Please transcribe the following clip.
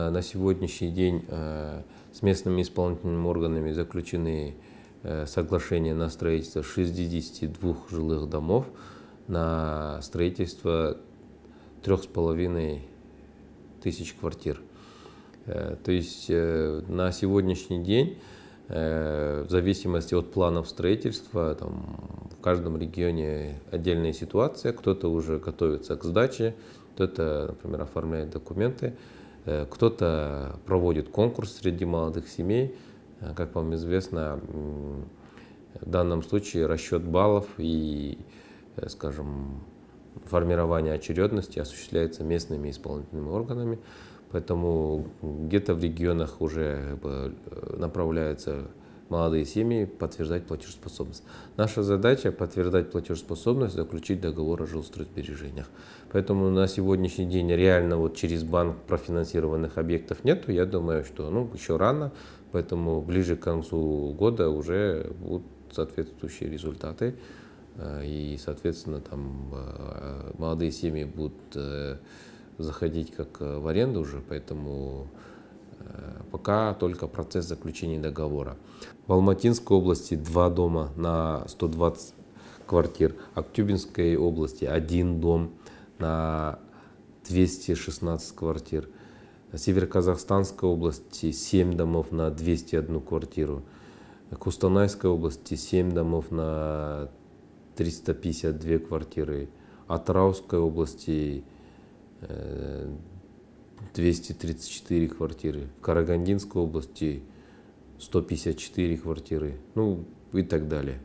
Э, на сегодняшний день э, с местными исполнительными органами заключены э, соглашения на строительство 62 жилых домов, на строительство 3,5 тысяч квартир. То есть на сегодняшний день, в зависимости от планов строительства, там, в каждом регионе отдельная ситуация, кто-то уже готовится к сдаче, кто-то, например, оформляет документы. Э, кто-то проводит конкурс среди молодых семей. Э, как вам известно, в данном случае расчет баллов и, э, скажем, формирование очередности осуществляется местными исполнительными органами. Поэтому где-то в регионах уже направляется молодые семьи подтверждать платежеспособность. Наша задача подтвердить платежеспособность, заключить договор о жилстройсбережениях. Поэтому на сегодняшний день реально вот через банк профинансированных объектов нету. Я думаю, что ну, еще рано, поэтому ближе к концу года уже будут соответствующие результаты. Э, и, соответственно, там э, молодые семьи будут э, заходить как в аренду уже, поэтому Э, пока только процесс заключения договора. В Алматинской области два дома на 120 квартир, Актюбинской области один дом на 216 квартир, Североказахстанской области 7 домов на 201 квартиру, Кустанайской области 7 домов на 352 квартиры, Атырауской области э, 234 квартиры, в Карагандинской области 154 квартиры, ну и так далее.